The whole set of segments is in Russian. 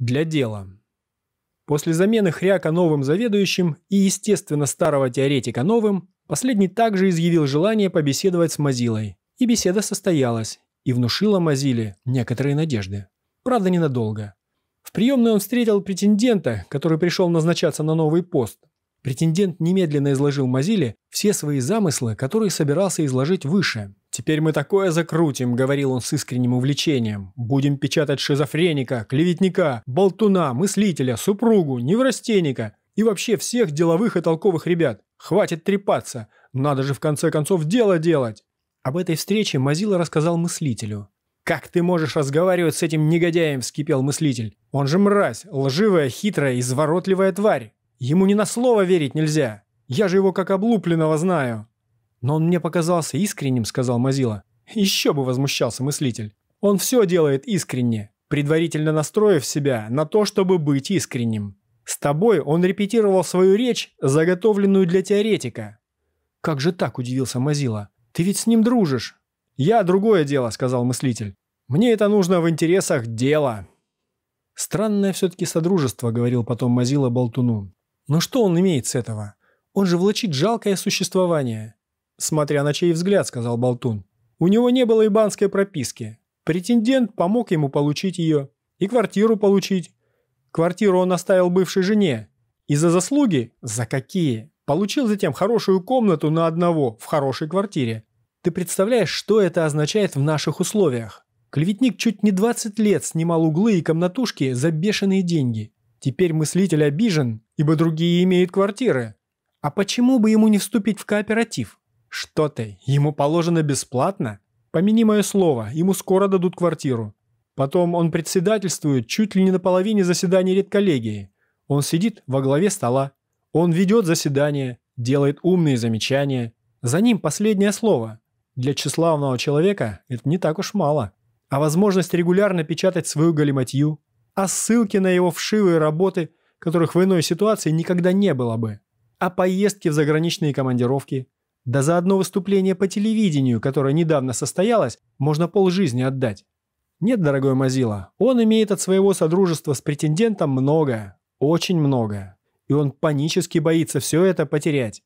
Для дела. После замены Хряка новым заведующим и, естественно, старого теоретика новым, последний также изъявил желание побеседовать с Мазилой. И беседа состоялась, и внушила Мазиле некоторые надежды. Правда, ненадолго. В приемной он встретил претендента, который пришел назначаться на новый пост. Претендент немедленно изложил Мазиле все свои замыслы, которые собирался изложить выше. «Теперь мы такое закрутим», — говорил он с искренним увлечением. «Будем печатать шизофреника, клеветника, болтуна, мыслителя, супругу, неврастенника и вообще всех деловых и толковых ребят. Хватит трепаться, надо же в конце концов дело делать». Об этой встрече Мазила рассказал мыслителю. «Как ты можешь разговаривать с этим негодяем?» – вскипел мыслитель. «Он же мразь, лживая, хитрая, изворотливая тварь. Ему ни на слово верить нельзя. Я же его как облупленного знаю». «Но он мне показался искренним», — сказал Мазила. «Еще бы возмущался мыслитель. Он все делает искренне, предварительно настроив себя на то, чтобы быть искренним. С тобой он репетировал свою речь, заготовленную для теоретика». «Как же так?» – удивился Мазила. «Ты ведь с ним дружишь». «Я другое дело», – сказал мыслитель. «Мне это нужно в интересах дела». «Странное все-таки содружество», – говорил потом Мазила Болтуну. «Но что он имеет с этого? Он же влачит жалкое существование смотря на чей взгляд, сказал Болтун. У него не было ибанской прописки. Претендент помог ему получить ее и квартиру получить. Квартиру он оставил бывшей жене. И за заслуги, за какие, получил затем хорошую комнату на одного в хорошей квартире. Ты представляешь, что это означает в наших условиях? Клеветник чуть не 20 лет снимал углы и комнатушки за бешеные деньги. Теперь мыслитель обижен, ибо другие имеют квартиры. А почему бы ему не вступить в кооператив? «Что ты? Ему положено бесплатно? Помяни мое слово, ему скоро дадут квартиру. Потом он председательствует чуть ли не на половине заседаний редколлегии. Он сидит во главе стола. Он ведет заседание, делает умные замечания. За ним последнее слово. Для тщеславного человека это не так уж мало. А возможность регулярно печатать свою галиматью, а ссылки на его вшивые работы, которых в иной ситуации никогда не было бы, а поездки в заграничные командировки, да за одно выступление по телевидению, которое недавно состоялось, можно полжизни отдать. Нет, дорогой Мазила, он имеет от своего содружества с претендентом многое, очень многое. И он панически боится все это потерять.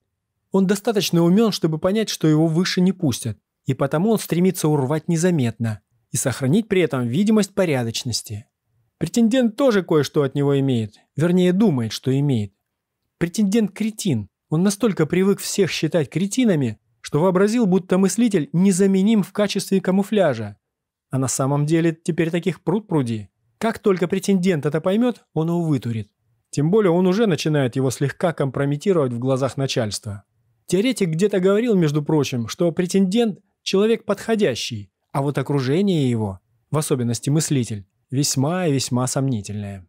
Он достаточно умен, чтобы понять, что его выше не пустят, и потому он стремится урвать незаметно и сохранить при этом видимость порядочности. Претендент тоже кое-что от него имеет, вернее думает, что имеет. Претендент кретин, он настолько привык всех считать кретинами, что вообразил, будто мыслитель незаменим в качестве камуфляжа. А на самом деле теперь таких пруд пруди. Как только претендент это поймет, он его вытурит. Тем более он уже начинает его слегка компрометировать в глазах начальства. Теоретик где-то говорил, между прочим, что претендент – человек подходящий, а вот окружение его, в особенности мыслитель, весьма и весьма сомнительное.